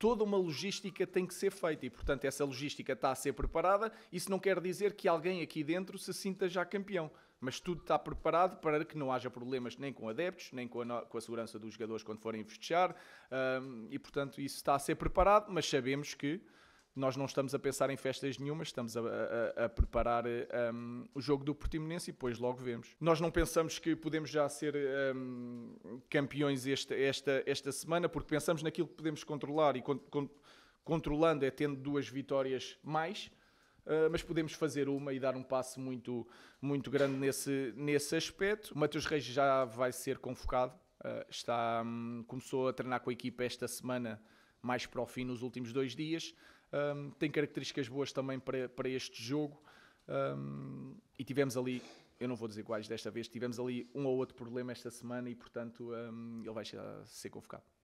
toda uma logística tem que ser feita e, portanto, essa logística está a ser preparada. Isso não quer dizer que alguém aqui dentro se sinta já campeão, mas tudo está preparado para que não haja problemas nem com adeptos, nem com a, com a segurança dos jogadores quando forem festejar. Um, e, portanto, isso está a ser preparado, mas sabemos que nós não estamos a pensar em festas nenhumas, estamos a, a, a preparar um, o jogo do Portimonense e depois logo vemos. Nós não pensamos que podemos já ser um, campeões esta, esta, esta semana, porque pensamos naquilo que podemos controlar e con, con, controlando é tendo duas vitórias mais. Uh, mas podemos fazer uma e dar um passo muito, muito grande nesse, nesse aspecto. O Matheus Reis já vai ser convocado, uh, está, um, começou a treinar com a equipa esta semana mais para o fim nos últimos dois dias. Um, tem características boas também para, para este jogo. Um, e tivemos ali, eu não vou dizer quais desta vez, tivemos ali um ou outro problema esta semana e, portanto, um, ele vai ser convocado.